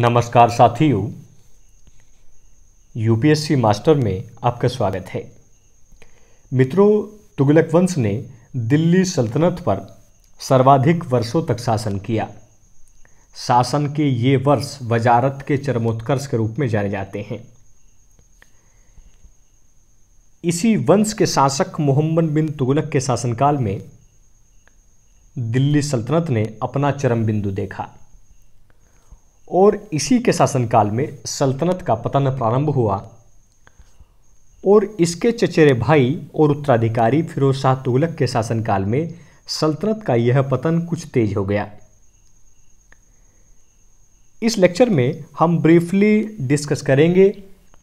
नमस्कार साथियों UPSC master में आपका स्वागत है मित्रों तुगलक वंश ने दिल्ली सल्तनत पर सर्वाधिक वर्षों तक शासन किया शासन के ये वर्ष वजारत के चरमोत्कर्ष के रूप में जाने जाते हैं इसी वंश के शासक मोहम्मद बिन तुगलक के शासनकाल में दिल्ली सल्तनत ने अपना चरम बिंदु देखा और इसी के शासनकाल में सल्तनत का पतन प्रारंभ हुआ और इसके चचेरे भाई और उत्तराधिकारी फिरोज शाह तुगलक के शासनकाल में सल्तनत का यह पतन कुछ तेज हो गया इस लेक्चर में हम ब्रीफली डिस्कस करेंगे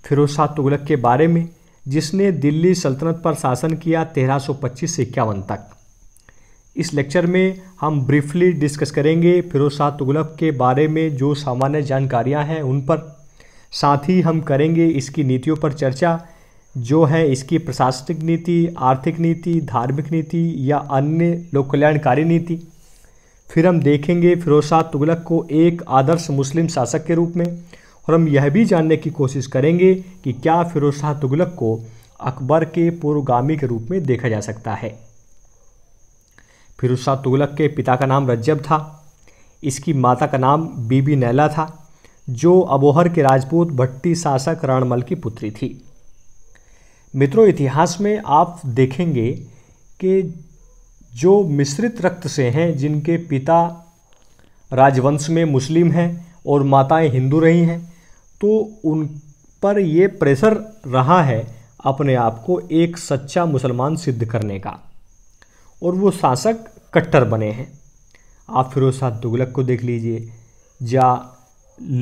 फिरोज शाह तुगलक के बारे में जिसने दिल्ली सल्तनत पर शासन किया 1325 से इक्यावन तक इस लेक्चर में हम ब्रीफली डिस्कस करेंगे फिरोज शाह तुगलक के बारे में जो सामान्य जानकारियां हैं उन पर साथ ही हम करेंगे इसकी नीतियों पर चर्चा जो है इसकी प्रशासनिक नीति आर्थिक नीति धार्मिक नीति या अन्य लोक कल्याणकारी नीति फिर हम देखेंगे फिरोज शाह तुगलक को एक आदर्श मुस्लिम शासक के रूप में और हम यह भी जानने की कोशिश करेंगे कि क्या फिरोज शाह तुगलक को अकबर के पूर्वगामी के रूप में देखा जा सकता है फिरोज शाह तुगलक के पिता का नाम रज्जब था इसकी माता का नाम बीबी नैला था जो अबोहर के राजपूत भट्टी शासक रणमल की पुत्री थी मित्रों इतिहास में आप देखेंगे कि जो मिश्रित रक्त से हैं जिनके पिता राजवंश में मुस्लिम हैं और माताएं हिंदू रही हैं तो उन पर ये प्रेशर रहा है अपने आप को एक सच्चा मुसलमान सिद्ध करने का और वो शासक कट्टर बने हैं आप फिरोज शाह तुगलक को देख लीजिए या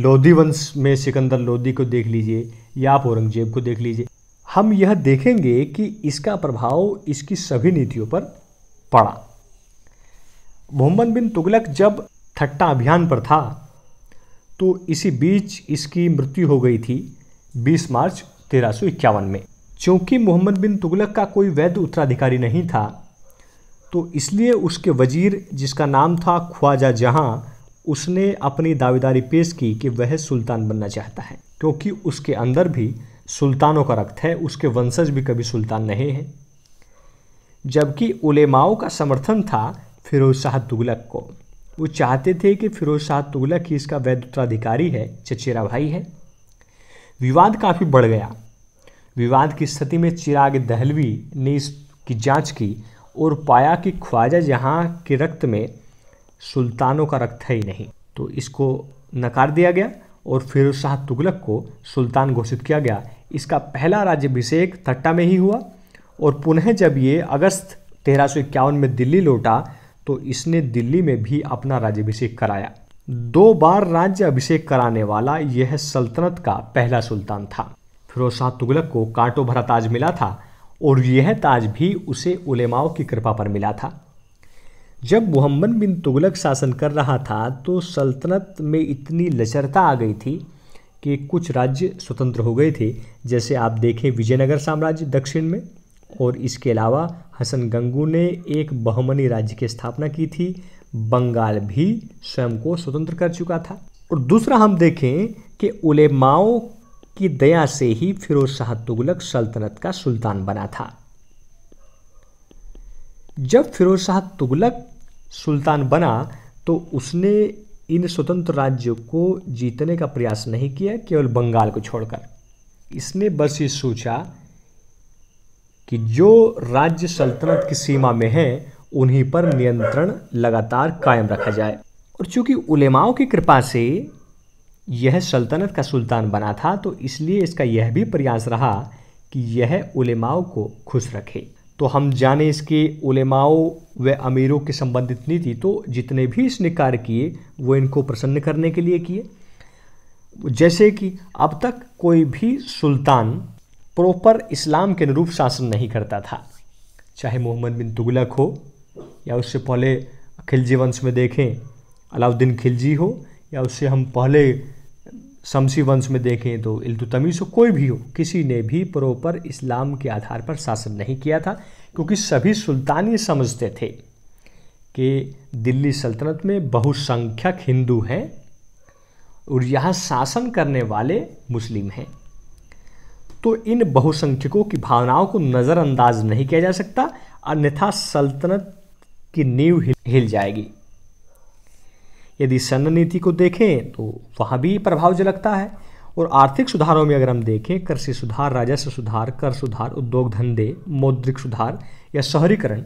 लोधी वंश में सिकंदर लोधी को देख लीजिए या आप औरंगजेब को देख लीजिए हम यह देखेंगे कि इसका प्रभाव इसकी सभी नीतियों पर पड़ा मोहम्मद बिन तुगलक जब थट्टा अभियान पर था तो इसी बीच इसकी मृत्यु हो गई थी 20 मार्च तेरह में क्योंकि मोहम्मद बिन तुगलक का कोई वैध उत्तराधिकारी नहीं था तो इसलिए उसके वजीर जिसका नाम था ख्वाजा जहां उसने अपनी दावेदारी पेश की कि वह सुल्तान बनना चाहता है क्योंकि उसके अंदर भी सुल्तानों का रक्त है उसके वंशज भी कभी सुल्तान नहीं हैं जबकि उलेमाओं का समर्थन था फिरोज शाह तुगलक को वो चाहते थे कि फिरोज शाह तुगलक ही इसका वैध उत्तराधिकारी है चचेरा भाई है विवाद काफ़ी बढ़ गया विवाद की स्थिति में चिराग दहलवी ने इसकी जांच की और पाया कि ख्वाजा जहाँ के रक्त में सुल्तानों का रक्त है ही नहीं तो इसको नकार दिया गया और फिर शाह तुगलक को सुल्तान घोषित किया गया इसका पहला राज्यभिषेक थट्टा में ही हुआ और पुनः जब ये अगस्त तेरह में दिल्ली लौटा तो इसने दिल्ली में भी अपना राज्यभिषेक कराया दो बार राज्य अभिषेक कराने वाला यह सल्तनत का पहला सुल्तान था फिरोज शाह तुगलक को कांटों भरा ताज मिला था और यह ताज भी उसे उलेमाओं की कृपा पर मिला था जब मुहम्मद बिन तुगलक शासन कर रहा था तो सल्तनत में इतनी लचरता आ गई थी कि कुछ राज्य स्वतंत्र हो गए थे जैसे आप देखें विजयनगर साम्राज्य दक्षिण में और इसके अलावा हसन गंगू ने एक बहुमनी राज्य की स्थापना की थी बंगाल भी स्वयं को स्वतंत्र कर चुका था और दूसरा हम देखें कि उलेमाओं की दया से ही फिरोज शाह तुगलक सल्तनत का सुल्तान बना था जब फिरोज शाह तुगलक सुल्तान बना तो उसने इन स्वतंत्र राज्यों को जीतने का प्रयास नहीं किया केवल बंगाल को छोड़कर इसने बस ये सोचा कि जो राज्य सल्तनत की सीमा में है उन्हीं पर नियंत्रण लगातार कायम रखा जाए और चूंकि उलेमाओं की कृपा से यह सल्तनत का सुल्तान बना था तो इसलिए इसका यह भी प्रयास रहा कि यह उलेमाओं को खुश रखे तो हम जाने इसके उलेमाओं व अमीरों के संबंधित नीति तो जितने भी इसने कार्य किए वो इनको प्रसन्न करने के लिए किए जैसे कि अब तक कोई भी सुल्तान प्रॉपर इस्लाम के अनुरूप शासन नहीं करता था चाहे मोहम्मद बिन तुगलक हो या उससे पहले खिलजी वंश में देखें अलाउद्दीन खिलजी हो या उससे हम पहले शमसी वंश में देखें तो इल्तुतमीस हो कोई भी हो किसी ने भी प्रॉपर इस्लाम के आधार पर शासन नहीं किया था क्योंकि सभी सुल्तान ये समझते थे कि दिल्ली सल्तनत में बहुसंख्यक हिंदू हैं और यहाँ शासन करने वाले मुस्लिम हैं तो इन बहुसंख्यकों की भावनाओं को नज़रअंदाज नहीं किया जा सकता अन्यथा सल्तनत की नींव हिल जाएगी यदि सन्न नीति को देखें तो वहाँ भी प्रभाव झलकता है और आर्थिक सुधारों में अगर हम देखें कृषि सुधार राजस्व सुधार कर सुधार उद्योग धंधे मौद्रिक सुधार या शहरीकरण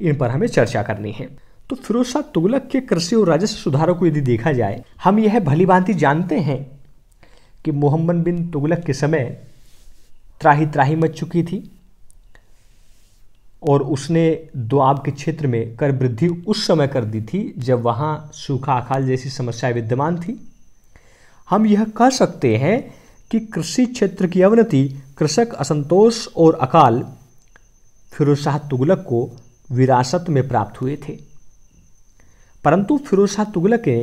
इन पर हमें चर्चा करनी है तो फिरोज शाह तुगलक के कृषि और राजस्व सुधारों को यदि देखा जाए हम यह भली भांति जानते हैं कि मोहम्मद बिन तुगलक के समय त्राही त्राही मच चुकी थी और उसने दुआब के क्षेत्र में कर वृद्धि उस समय कर दी थी जब वहाँ सूखा अकाल जैसी समस्याएं विद्यमान थी हम यह कह सकते हैं कि कृषि क्षेत्र की अवनति कृषक असंतोष और अकाल फिरोजशाह तुगलक को विरासत में प्राप्त हुए थे परंतु फिरोज शाह तुगलक ने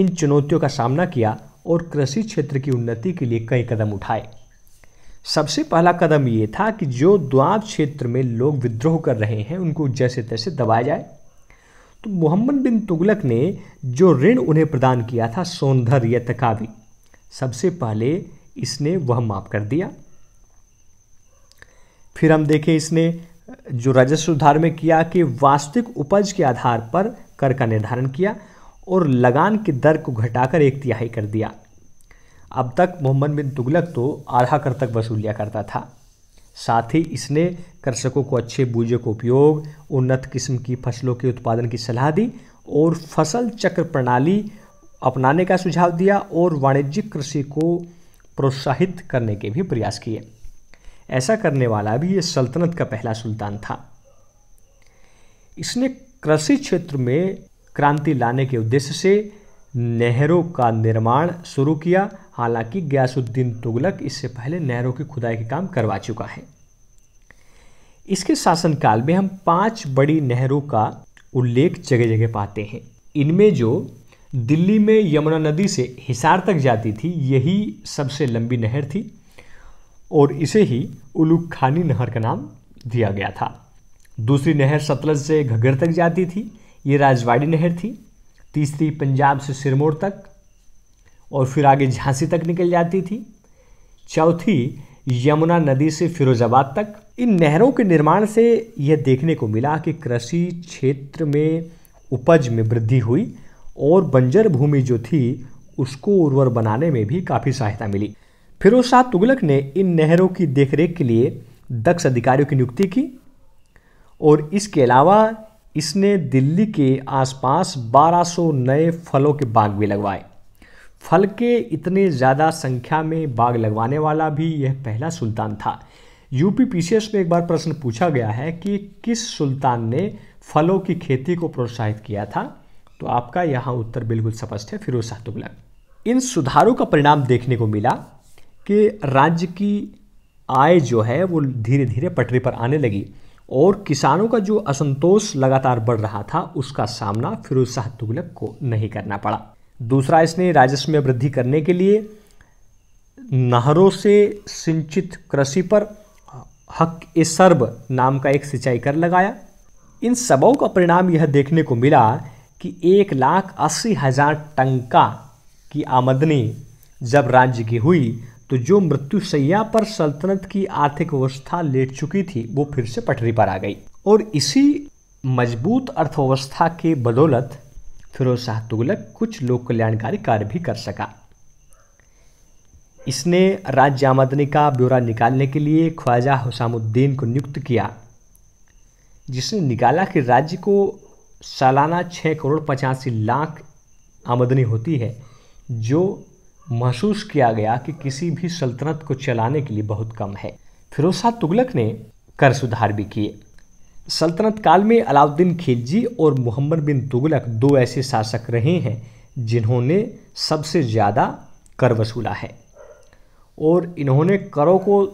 इन चुनौतियों का सामना किया और कृषि क्षेत्र की उन्नति के लिए कई कदम उठाए सबसे पहला कदम ये था कि जो द्वाब क्षेत्र में लोग विद्रोह कर रहे हैं उनको जैसे तैसे दबाया जाए तो मोहम्मद बिन तुगलक ने जो ऋण उन्हें प्रदान किया था सौंदर्य तकावी सबसे पहले इसने वह माफ़ कर दिया फिर हम देखें इसने जो राजस्व सुधार में किया कि वास्तविक उपज के आधार पर कर का निर्धारण किया और लगान की दर को घटाकर एक तिहाई कर दिया अब तक मोहम्मद बिन तुगलक तो आधा कर तक वसूल लिया करता था साथ ही इसने कृषकों को अच्छे बूजे का उपयोग उन्नत किस्म की फसलों के उत्पादन की सलाह दी और फसल चक्र प्रणाली अपनाने का सुझाव दिया और वाणिज्यिक कृषि को प्रोत्साहित करने के भी प्रयास किए ऐसा करने वाला भी ये सल्तनत का पहला सुल्तान था इसने कृषि क्षेत्र में क्रांति लाने के उद्देश्य से नहरों का निर्माण शुरू किया हालांकि गयासुद्दीन तुगलक इससे पहले नहरों की खुदाई के काम करवा चुका है इसके शासनकाल में हम पांच बड़ी नहरों का उल्लेख जगह जगह पाते हैं इनमें जो दिल्ली में यमुना नदी से हिसार तक जाती थी यही सबसे लंबी नहर थी और इसे ही उलू खानी नहर का नाम दिया गया था दूसरी नहर सतलज से घग्गर तक जाती थी ये राजवाड़ी नहर थी तीसरी पंजाब से सिरमौर तक और फिर आगे झांसी तक निकल जाती थी चौथी यमुना नदी से फिरोजाबाद तक इन नहरों के निर्माण से यह देखने को मिला कि कृषि क्षेत्र में उपज में वृद्धि हुई और बंजर भूमि जो थी उसको उर्वर बनाने में भी काफ़ी सहायता मिली फिरोज शाह तुगलक ने इन नहरों की देखरेख के लिए दक्ष अधिकारियों की नियुक्ति की और इसके अलावा इसने दिल्ली के आसपास 1200 नए फलों के बाग भी लगवाए फल के इतने ज़्यादा संख्या में बाग लगवाने वाला भी यह पहला सुल्तान था यूपी पीसीएस में एक बार प्रश्न पूछा गया है कि किस सुल्तान ने फलों की खेती को प्रोत्साहित किया था तो आपका यहाँ उत्तर बिल्कुल स्पष्ट है फिरोज शाह तुगलक इन सुधारों का परिणाम देखने को मिला कि राज्य की आय जो है वो धीरे धीरे पटरी पर आने लगी और किसानों का जो असंतोष लगातार बढ़ रहा था उसका सामना फिरोज शाह तुगलक को नहीं करना पड़ा दूसरा इसने राजस्व में वृद्धि करने के लिए नहरों से सिंचित कृषि पर हक ए सर्ब नाम का एक सिंचाई कर लगाया इन सबों का परिणाम यह देखने को मिला कि एक लाख अस्सी हज़ार टंका की आमदनी जब राज्य की हुई तो जो मृत्युशैया पर सल्तनत की आर्थिक व्यवस्था लेट चुकी थी वो फिर से पटरी पर आ गई और इसी मजबूत अर्थव्यवस्था के बदौलत फिरोज शाह तुगलक कुछ लोक कल्याणकारी कार्य भी कर सका इसने राज्य आमदनी का ब्यौरा निकालने के लिए ख्वाजा हुसामुद्दीन को नियुक्त किया जिसने निकाला कि राज्य को सालाना छः करोड़ पचासी लाख आमदनी होती है जो महसूस किया गया कि किसी भी सल्तनत को चलाने के लिए बहुत कम है फिरोज शाह तुगलक ने कर सुधार भी किए सल्तनत काल में अलाउद्दीन खिलजी और मोहम्मद बिन तुगलक दो ऐसे शासक रहे हैं जिन्होंने सबसे ज़्यादा कर वसूला है और इन्होंने करों को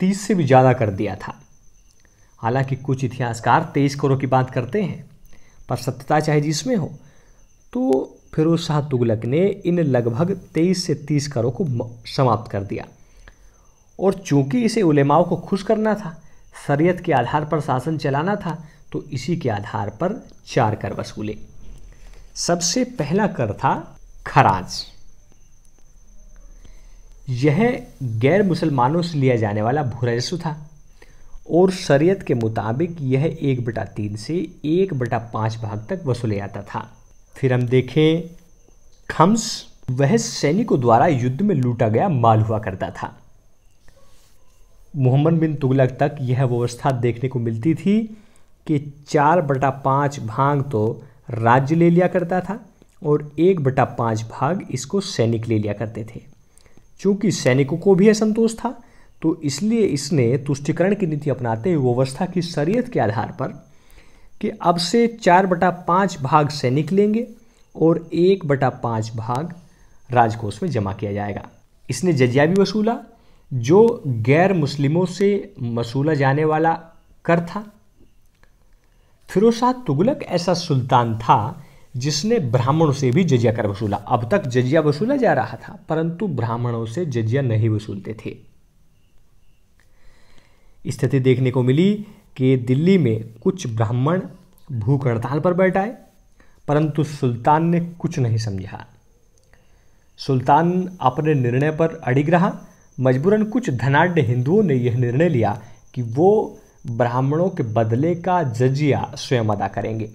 तीस से भी ज़्यादा कर दिया था हालांकि कुछ इतिहासकार तेईस करों की बात करते हैं पर सत्यता चाहे जिसमें हो तो फिरोज शाह तुगलक ने इन लगभग 23 से 30 करों को समाप्त कर दिया और चूंकि इसे उलेमाओं को खुश करना था शरीयत के आधार पर शासन चलाना था तो इसी के आधार पर चार कर वसूले सबसे पहला कर था खराज यह गैर मुसलमानों से लिया जाने वाला भूराजस्व था और शरीयत के मुताबिक यह एक बटा तीन से एक बटा पाँच भाग तक वसूले जाता था फिर हम देखें खम्स वह सैनिकों द्वारा युद्ध में लूटा गया माल हुआ करता था मोहम्मद बिन तुगलक तक यह व्यवस्था देखने को मिलती थी कि चार बटा पाँच भाग तो राज्य ले लिया करता था और एक बटा पाँच भाग इसको सैनिक ले लिया करते थे चूँकि सैनिकों को भी असंतोष था तो इसलिए इसने तुष्टिकरण की नीति अपनाते हुए व्यवस्था की शरीयत के आधार पर कि अब से चार बटा पाँच भाग सैनिक लेंगे और एक बटा पाँच भाग राजकोष में जमा किया जाएगा इसने जजिया भी वसूला जो गैर मुस्लिमों से वसूला जाने वाला कर था फिरोसा तुगलक ऐसा सुल्तान था जिसने ब्राह्मणों से भी जजिया कर वसूला अब तक जजिया वसूला जा रहा था परंतु ब्राह्मणों से जजिया नहीं वसूलते थे स्थिति देखने को मिली कि दिल्ली में कुछ ब्राह्मण भूख हड़ताल पर बैठ आए परंतु सुल्तान ने कुछ नहीं समझा सुल्तान अपने निर्णय पर अड़िग रहा मजबूरन कुछ धनाढ़ हिंदुओं ने यह निर्णय लिया कि वो ब्राह्मणों के बदले का जजिया स्वयं अदा करेंगे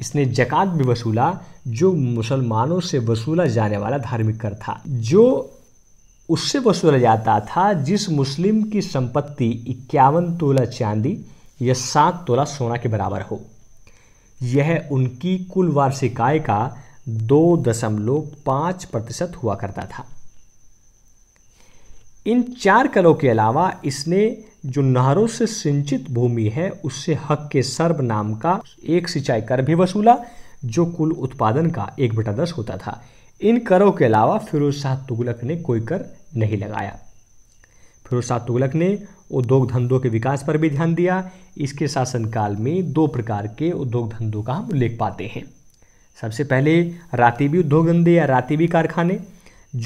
इसने जकात भी वसूला जो मुसलमानों से वसूला जाने वाला धार्मिक कर था जो उससे वसूला जाता था जिस मुस्लिम की संपत्ति इक्यावन तोला चांदी या सात तोला सोना के बराबर हो यह उनकी कुल वार्षिक आय का दो दशमलव पांच प्रतिशत हुआ करता था इन चार कलों के अलावा इसने जो नहरों से सिंचित भूमि है उससे हक के सर्व नाम का एक सिंचाई कर भी वसूला जो कुल उत्पादन का एक बटा दस होता था इन करों के अलावा फिरोज शाह तुगलक ने कोई कर नहीं लगाया फिरोज शाह तुगलक ने उद्योग धंधों के विकास पर भी ध्यान दिया इसके शासनकाल में दो प्रकार के उद्योग धंधों का हम उल्लेख पाते हैं सबसे पहले रातीबी उद्योग धंधे या रातीबी कारखाने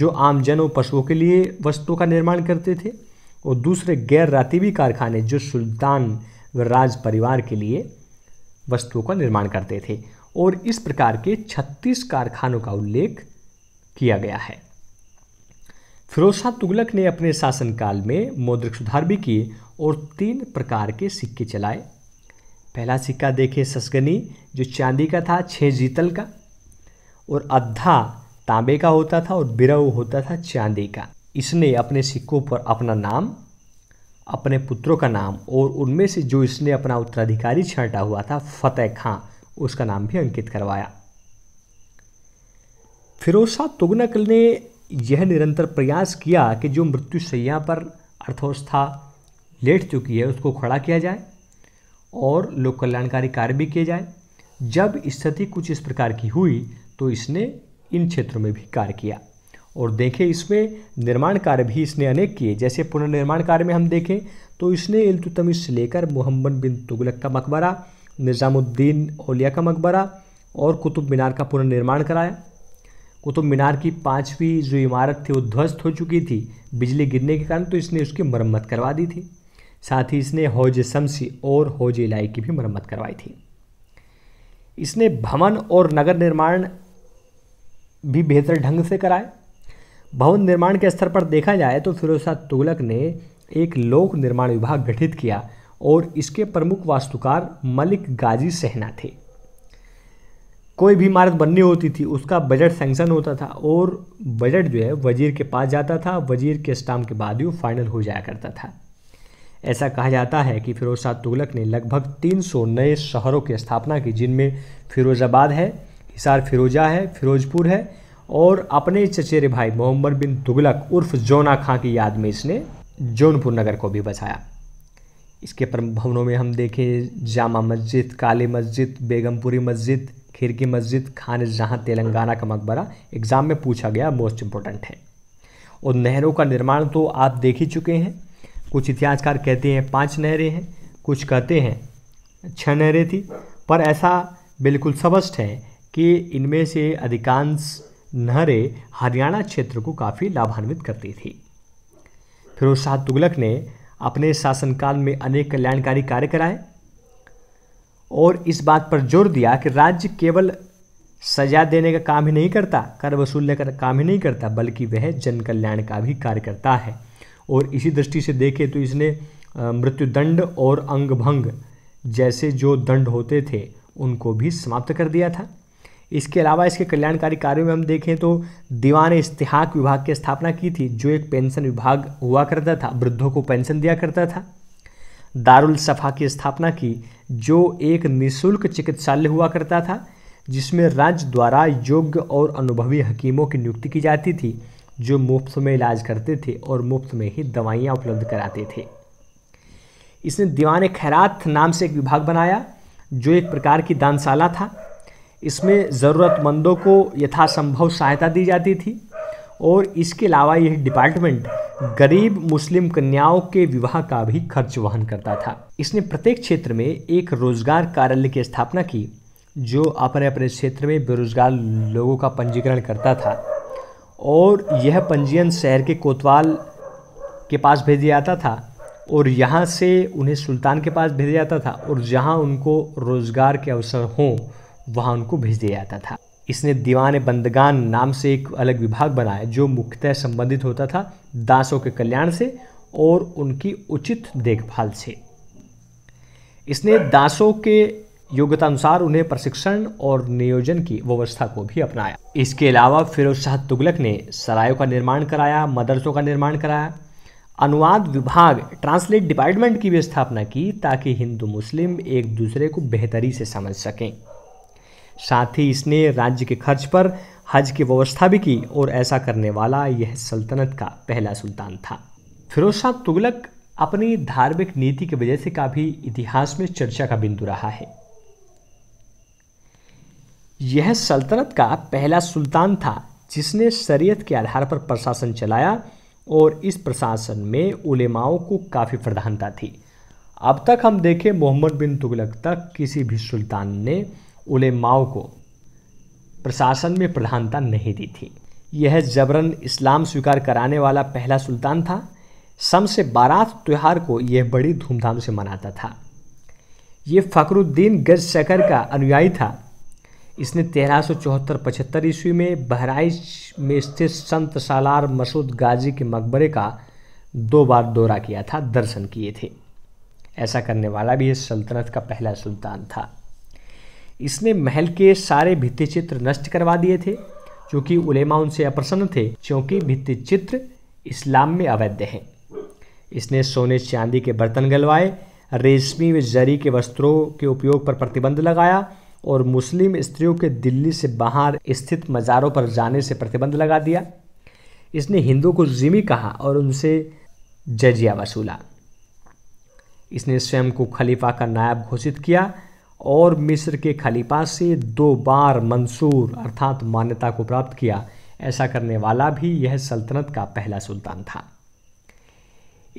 जो आमजन और पशुओं के लिए वस्तुओं का निर्माण करते थे और दूसरे गैर रातीबी कारखाने जो सुल्तान व राज परिवार के लिए वस्तुओं का निर्माण करते थे और इस प्रकार के 36 कारखानों का उल्लेख किया गया है फिरोज शाह तुगलक ने अपने शासनकाल में मौद्रिक सुधार भी किए और तीन प्रकार के सिक्के चलाए पहला सिक्का देखे ससगनी जो चांदी का था छः जीतल का और अद्धा तांबे का होता था और बिरऊ होता था चांदी का इसने अपने सिक्कों पर अपना नाम अपने पुत्रों का नाम और उनमें से जो इसने अपना उत्तराधिकारी छांटा हुआ था फतेह खां उसका नाम भी अंकित करवाया फिरोज तुगनक ने यह निरंतर प्रयास किया कि जो मृत्यु सैया पर अर्थव्यवस्था लेट चुकी है उसको खड़ा किया जाए और लोक कल्याणकारी कार्य भी किए जाए जब स्थिति कुछ इस प्रकार की हुई तो इसने इन क्षेत्रों में भी कार्य किया और देखें इसमें निर्माण कार्य भी इसने अनेक किए जैसे पुनर्निर्माण कार्य में हम देखें तो इसने इल्तुतमिश से लेकर मोहम्मद बिन तुगलक का मकबरा निज़ामुद्दीन ओलिया का मकबरा और कुतुब मीनार का पुनर्निर्माण कराया कुतुब तो मीनार की पाँचवीं जो इमारत थी वो ध्वस्त हो चुकी थी बिजली गिरने के कारण तो इसने उसकी मरम्मत करवा दी थी साथ ही इसने हौज शमसी और हौज इलाई की भी मरम्मत करवाई थी इसने भवन और नगर निर्माण भी बेहतर ढंग से कराए भवन निर्माण के स्तर पर देखा जाए तो फिरोज शाह तुगलक ने एक लोक निर्माण विभाग गठित किया और इसके प्रमुख वास्तुकार मलिक गाजी सहना थे कोई भी इमारत बननी होती थी उसका बजट सेंक्शन होता था और बजट जो है वजीर के पास जाता था वजीर के स्टाम के बाद ही वो फाइनल हो जाया करता था ऐसा कहा जाता है कि फिरोज शाह तुगलक ने लगभग 300 नए शहरों की स्थापना की जिनमें फिरोजाबाद है हिसार फिरोजा है फिरोजपुर है और अपने चचेरे भाई मोहम्मद बिन तुगलक उर्फ जोना खां की याद में इसने जौनपुर नगर को भी बसाया इसके प्रमुख भवनों में हम देखें जामा मस्जिद काली मस्जिद बेगमपुरी मस्जिद खीर की मस्जिद खान जहाँ तेलंगाना का मकबरा एग्ज़ाम में पूछा गया मोस्ट इम्पोर्टेंट है और नहरों का निर्माण तो आप देख ही चुके हैं कुछ इतिहासकार कहते हैं पाँच नहरें हैं कुछ कहते हैं छः नहरें थी पर ऐसा बिल्कुल स्पष्ट है कि इनमें से अधिकांश नहरें हरियाणा क्षेत्र को काफ़ी लाभान्वित करती थी फिरोज शाह तुगलक ने अपने शासनकाल में अनेक कल्याणकारी कार्य कराए और इस बात पर जोर दिया कि राज्य केवल सजा देने का काम ही नहीं करता कर वसूलने का काम ही नहीं करता बल्कि वह जन कल्याण का भी कार्य करता है और इसी दृष्टि से देखें तो इसने मृत्युदंड और अंग भंग जैसे जो दंड होते थे उनको भी समाप्त कर दिया था इसके अलावा इसके कल्याणकारी कार्यों में हम देखें तो दीवान इस्तेहाक विभाग की स्थापना की थी जो एक पेंशन विभाग हुआ करता था वृद्धों को पेंशन दिया करता था दारुल सफ़ा की स्थापना की जो एक निशुल्क चिकित्सालय हुआ करता था जिसमें राज्य द्वारा योग्य और अनुभवी हकीमों की नियुक्ति की जाती थी जो मुफ्त में इलाज करते थे और मुफ्त में ही दवाइयाँ उपलब्ध कराते थे इसने दीवान खैरात नाम से एक विभाग बनाया जो एक प्रकार की दानशाला था इसमें ज़रूरतमंदों को यथासंभव सहायता दी जाती थी और इसके अलावा यह डिपार्टमेंट गरीब मुस्लिम कन्याओं के विवाह का भी खर्च वहन करता था इसने प्रत्येक क्षेत्र में एक रोजगार कार्यालय की स्थापना की जो अपने अपने क्षेत्र में बेरोजगार लोगों का पंजीकरण करता था और यह पंजीयन शहर के कोतवाल के पास दिया जाता था और यहाँ से उन्हें सुल्तान के पास भेजा जाता था और जहाँ उनको रोज़गार के अवसर हों वहाँ उनको भेज दिया जाता था इसने दीवान बंदगान नाम से एक अलग विभाग बनाया जो मुख्यतः संबंधित होता था दासों के कल्याण से और उनकी उचित देखभाल से इसने दासों के योग्यता अनुसार उन्हें प्रशिक्षण और नियोजन की व्यवस्था को भी अपनाया इसके अलावा फिरोज शाह तुगलक ने सरायों का निर्माण कराया मदरसों का निर्माण कराया अनुवाद विभाग ट्रांसलेट डिपार्टमेंट की भी स्थापना की ताकि हिंदू मुस्लिम एक दूसरे को बेहतरी से समझ सकें साथ ही इसने राज्य के खर्च पर हज की व्यवस्था भी की और ऐसा करने वाला यह सल्तनत का पहला सुल्तान था फिरोज शाह तुगलक अपनी धार्मिक नीति की वजह से काफ़ी इतिहास में चर्चा का बिंदु रहा है यह सल्तनत का पहला सुल्तान था जिसने शरीयत के आधार पर प्रशासन चलाया और इस प्रशासन में उलेमाओं को काफ़ी प्रधानता थी अब तक हम देखें मोहम्मद बिन तुगलक तक किसी भी सुल्तान ने उलेमाओं को प्रशासन में प्रधानता नहीं दी थी यह जबरन इस्लाम स्वीकार कराने वाला पहला सुल्तान था से बारात त्यौहार को यह बड़ी धूमधाम से मनाता था यह फ़खरुद्दीन गज शकर का अनुयायी था इसने तेरह सौ चौहत्तर पचहत्तर ईस्वी में बहराइच में स्थित संत सालार मसूद गाजी के मकबरे का दो बार दौरा किया था दर्शन किए थे ऐसा करने वाला भी इस सल्तनत का पहला सुल्तान था इसने महल के सारे भित्ति चित्र नष्ट करवा दिए थे क्योंकि उलेमा उनसे अप्रसन्न थे क्योंकि भित्ति चित्र इस्लाम में अवैध हैं इसने सोने चांदी के बर्तन गलवाए रेशमी व जरी के वस्त्रों के उपयोग पर प्रतिबंध लगाया और मुस्लिम स्त्रियों के दिल्ली से बाहर स्थित मज़ारों पर जाने से प्रतिबंध लगा दिया इसने हिंदुओं को जिमी कहा और उनसे जजिया वसूला इसने स्वयं को खलीफा का नायब घोषित किया और मिस्र के खलीफा से दो बार मंसूर अर्थात मान्यता को प्राप्त किया ऐसा करने वाला भी यह सल्तनत का पहला सुल्तान था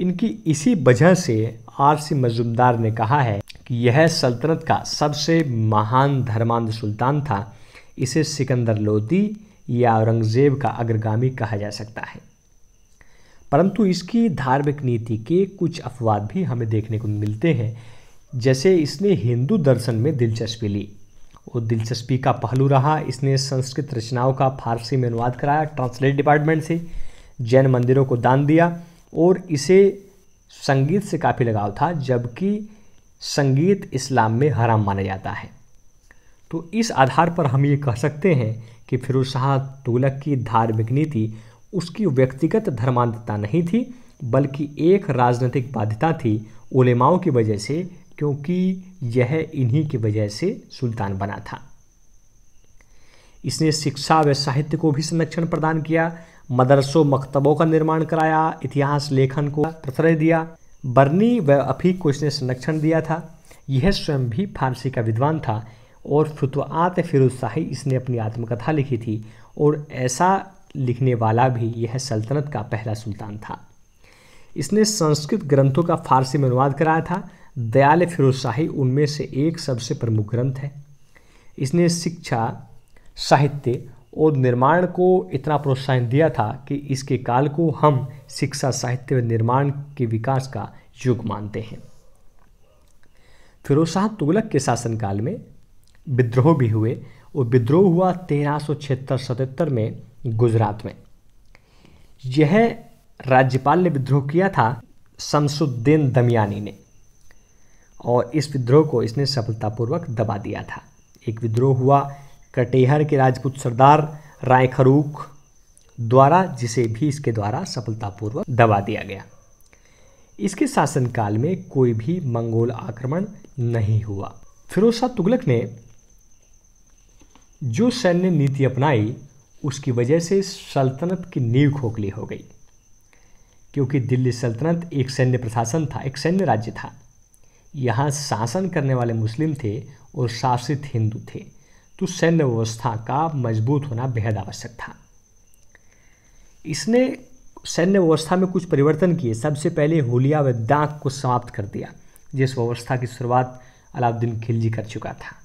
इनकी इसी वजह से आर सी मजुमदार ने कहा है कि यह सल्तनत का सबसे महान धर्मांध सुल्तान था इसे सिकंदर लोदी या औरंगज़ेब का अग्रगामी कहा जा सकता है परंतु इसकी धार्मिक नीति के कुछ अपवाद भी हमें देखने को मिलते हैं जैसे इसने हिंदू दर्शन में दिलचस्पी ली और दिलचस्पी का पहलू रहा इसने संस्कृत रचनाओं का फारसी में अनुवाद कराया ट्रांसलेट डिपार्टमेंट से जैन मंदिरों को दान दिया और इसे संगीत से काफ़ी लगाव था जबकि संगीत इस्लाम में हराम माना जाता है तो इस आधार पर हम ये कह सकते हैं कि फिरोज शाह तुगलक की धार्मिक नीति उसकी व्यक्तिगत धर्मांधता नहीं थी बल्कि एक राजनीतिक बाध्यता थी उलेमाओं की वजह से क्योंकि यह इन्हीं की वजह से सुल्तान बना था इसने शिक्षा व साहित्य को भी संरक्षण प्रदान किया मदरसों मकतबों का निर्माण कराया इतिहास लेखन को प्रश्रय दिया बर्नी व अफीक को इसने संरक्षण दिया था यह स्वयं भी फारसी का विद्वान था और फतवात फिरुजशाही इसने अपनी आत्मकथा लिखी थी और ऐसा लिखने वाला भी यह सल्तनत का पहला सुल्तान था इसने संस्कृत ग्रंथों का फारसी में अनुवाद कराया था दयाल फिरोजशाही उनमें से एक सबसे प्रमुख ग्रंथ है इसने शिक्षा साहित्य और निर्माण को इतना प्रोत्साहन दिया था कि इसके काल को हम शिक्षा साहित्य और निर्माण के विकास का युग मानते हैं फिरोज शाह तुगलक के शासनकाल में विद्रोह भी हुए और विद्रोह हुआ तेरह सौ छिहत्तर सतहत्तर में गुजरात में यह राज्यपाल ने विद्रोह किया था शमसुद्दीन दमियानी ने और इस विद्रोह को इसने सफलतापूर्वक दबा दिया था एक विद्रोह हुआ कटेहर के राजपूत सरदार राय खरूख द्वारा जिसे भी इसके द्वारा सफलतापूर्वक दबा दिया गया इसके शासनकाल में कोई भी मंगोल आक्रमण नहीं हुआ फिरोजा तुगलक ने जो सैन्य नीति अपनाई उसकी वजह से सल्तनत की नींव खोखली हो गई क्योंकि दिल्ली सल्तनत एक सैन्य प्रशासन था एक सैन्य राज्य था यहाँ शासन करने वाले मुस्लिम थे और शासित हिंदू थे तो सैन्य व्यवस्था का मजबूत होना बेहद आवश्यक था इसने सैन्य व्यवस्था में कुछ परिवर्तन किए सबसे पहले होलिया व दाग को समाप्त कर दिया जिस व्यवस्था की शुरुआत अलाउद्दीन खिलजी कर चुका था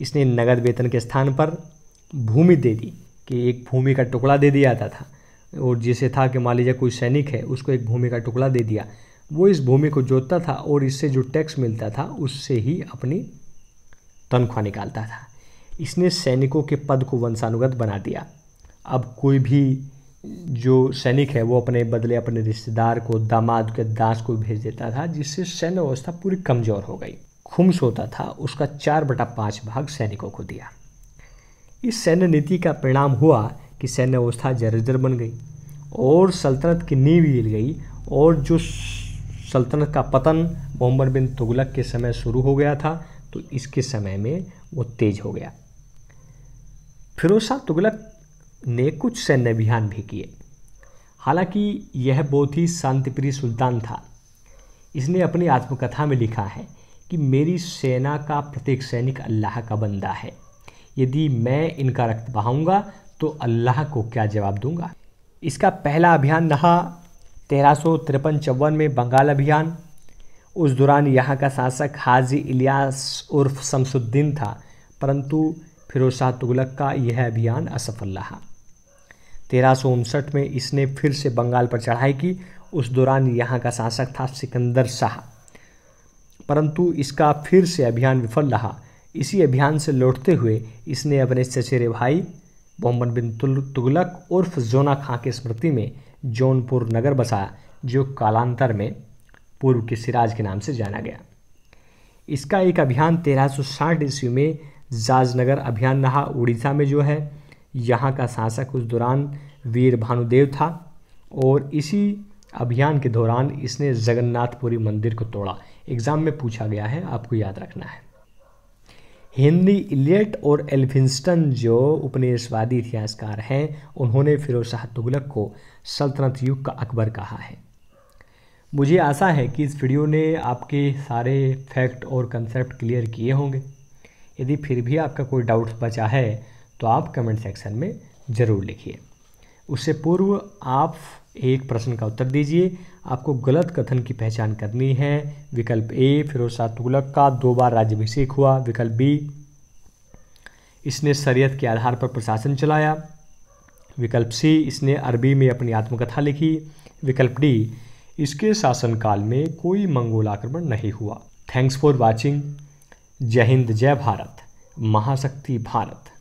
इसने नगद वेतन के स्थान पर भूमि दे दी कि एक भूमि का टुकड़ा दे दिया जाता था और जिसे था कि मान लीजिए कोई सैनिक है उसको एक भूमि का टुकड़ा दे दिया वो इस भूमि को जोतता था और इससे जो टैक्स मिलता था उससे ही अपनी तनख्वाह निकालता था इसने सैनिकों के पद को वंशानुगत बना दिया अब कोई भी जो सैनिक है वो अपने बदले अपने रिश्तेदार को दामाद के दास को भेज देता था जिससे सैन्य व्यवस्था पूरी कमज़ोर हो गई खुम्स होता था उसका चार बटा पाँच भाग सैनिकों को दिया इस सैन्य नीति का परिणाम हुआ कि सैन्य व्यवस्था जर्जर बन गई और सल्तनत की नींव हिल गई और जो सल्तनत का पतन मोहम्मद बिन तुगलक के समय शुरू हो गया था तो इसके समय में वो तेज हो गया फिरोज शाह तुगलक ने कुछ सैन्य अभियान भी किए हालांकि यह बहुत ही शांतिप्रिय सुल्तान था इसने अपनी आत्मकथा में लिखा है कि मेरी सेना का प्रत्येक सैनिक अल्लाह का बंदा है यदि मैं इनका रक्त बहाऊंगा तो अल्लाह को क्या जवाब दूंगा इसका पहला अभियान रहा तेरह सौ तिरपन चौवन में बंगाल अभियान उस दौरान यहाँ का शासक हाजी इलियास उर्फ शमसुद्दीन था परंतु फिरोज शाह तुगलक का यह अभियान असफल रहा तेरह सौ उनसठ में इसने फिर से बंगाल पर चढ़ाई की उस दौरान यहाँ का शासक था सिकंदर शाह परंतु इसका फिर से अभियान विफल रहा इसी अभियान से लौटते हुए इसने अपने चचेरे भाई मोहम्मद बिन तुगलक उर्फ जोना खां की स्मृति में जौनपुर नगर बसा जो कालांतर में पूर्व के सिराज के नाम से जाना गया इसका एक अभियान 1360 ईस्वी में जाजनगर अभियान रहा उड़ीसा में जो है यहाँ का शासक उस दौरान वीर भानुदेव था और इसी अभियान के दौरान इसने जगन्नाथपुरी मंदिर को तोड़ा एग्ज़ाम में पूछा गया है आपको याद रखना है हेनरी इलियट और एल्फिंस्टन जो उपनिवेशवादी इतिहासकार हैं उन्होंने फिरोज शाह तुगलक को सल्तनत युग का अकबर कहा है मुझे आशा है कि इस वीडियो ने आपके सारे फैक्ट और कंसेप्ट क्लियर किए होंगे यदि फिर भी आपका कोई डाउट बचा है तो आप कमेंट सेक्शन में ज़रूर लिखिए उससे पूर्व आप एक प्रश्न का उत्तर दीजिए आपको गलत कथन की पहचान करनी है विकल्प ए फिरोज शाह तुगलक का दो बार राज्यभिषेक हुआ विकल्प बी इसने शरीयत के आधार पर प्रशासन चलाया विकल्प सी इसने अरबी में अपनी आत्मकथा लिखी विकल्प डी इसके शासनकाल में कोई मंगोल आक्रमण नहीं हुआ थैंक्स फॉर वॉचिंग जय हिंद जय भारत महाशक्ति भारत